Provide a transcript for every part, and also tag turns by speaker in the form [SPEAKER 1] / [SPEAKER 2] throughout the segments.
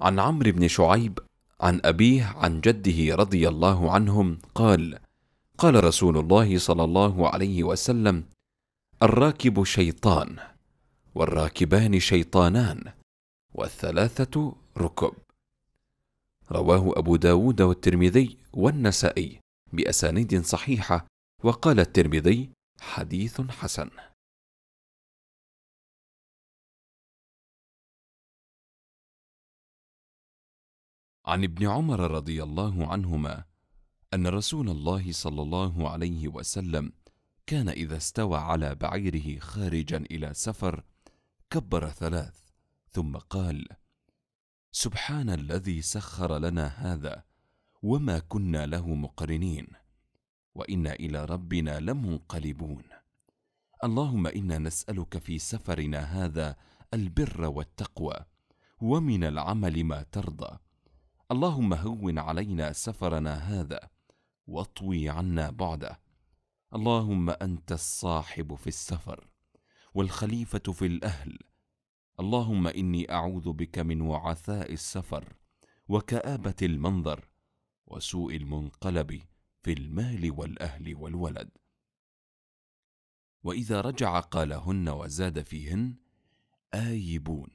[SPEAKER 1] عن عمرو بن شعيب عن أبيه عن جده رضي الله عنهم قال: قال رسول الله صلى الله عليه وسلم: الراكب شيطان، والراكبان شيطانان، والثلاثة ركب. رواه أبو داود والترمذي والنسائي
[SPEAKER 2] بأسانيد صحيحة وقال الترمذي حديث حسن عن ابن عمر رضي الله عنهما ان
[SPEAKER 1] رسول الله صلى الله عليه وسلم كان اذا استوى على بعيره خارجا الى سفر كبر ثلاث ثم قال سبحان الذي سخر لنا هذا وما كنا له مقرنين وانا الى ربنا لمنقلبون اللهم انا نسالك في سفرنا هذا البر والتقوى ومن العمل ما ترضى اللهم هون علينا سفرنا هذا واطوي عنا بعده اللهم انت الصاحب في السفر والخليفه في الاهل اللهم اني اعوذ بك من وعثاء السفر وكابه المنظر وسوء المنقلب في المال والاهل والولد واذا رجع قالهن وزاد فيهن ايبون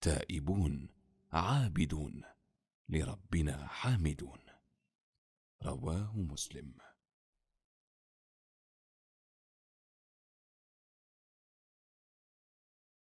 [SPEAKER 1] تائبون
[SPEAKER 2] عابدون لربنا حامدون رواه مسلم